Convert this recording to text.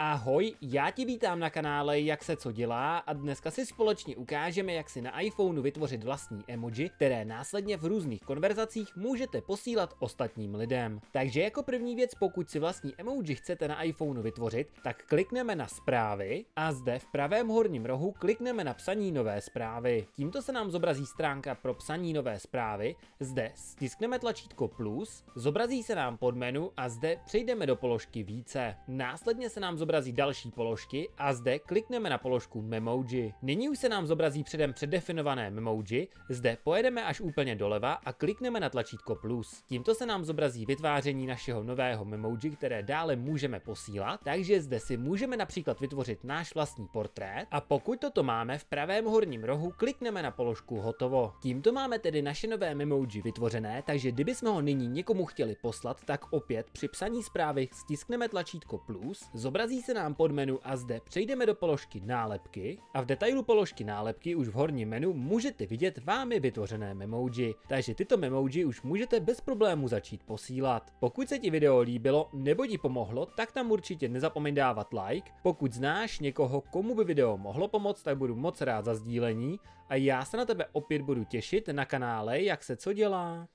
Ahoj, já ti vítám na kanále Jak se co dělá a dneska si společně ukážeme, jak si na iPhoneu vytvořit vlastní emoji, které následně v různých konverzacích můžete posílat ostatním lidem. Takže jako první věc, pokud si vlastní emoji chcete na iPhoneu vytvořit, tak klikneme na zprávy a zde v pravém horním rohu klikneme na psaní nové zprávy. Tímto se nám zobrazí stránka pro psaní nové zprávy, zde stiskneme tlačítko plus, zobrazí se nám podmenu a zde přejdeme do položky více. Následně se nám zobrazí zobrazí další položky a zde klikneme na položku Memoji. Nyní už se nám zobrazí předem předefinované Memoji, zde pojedeme až úplně doleva a klikneme na tlačítko plus. Tímto se nám zobrazí vytváření našeho nového Memoji, které dále můžeme posílat, takže zde si můžeme například vytvořit náš vlastní portrét a pokud toto máme v pravém horním rohu, klikneme na položku hotovo. Tímto máme tedy naše nové Memoji vytvořené, takže kdyby jsme ho nyní někomu chtěli poslat, tak opět při psaní zprávy stiskneme tlačítko plus, zobrazí Vrací se nám pod menu a zde přejdeme do položky nálepky a v detailu položky nálepky už v horním menu můžete vidět vámi vytvořené memoji, takže tyto memoji už můžete bez problému začít posílat. Pokud se ti video líbilo nebo ti pomohlo, tak tam určitě nezapomeň dávat like. Pokud znáš někoho, komu by video mohlo pomoct, tak budu moc rád za sdílení a já se na tebe opět budu těšit na kanále Jak se co dělá.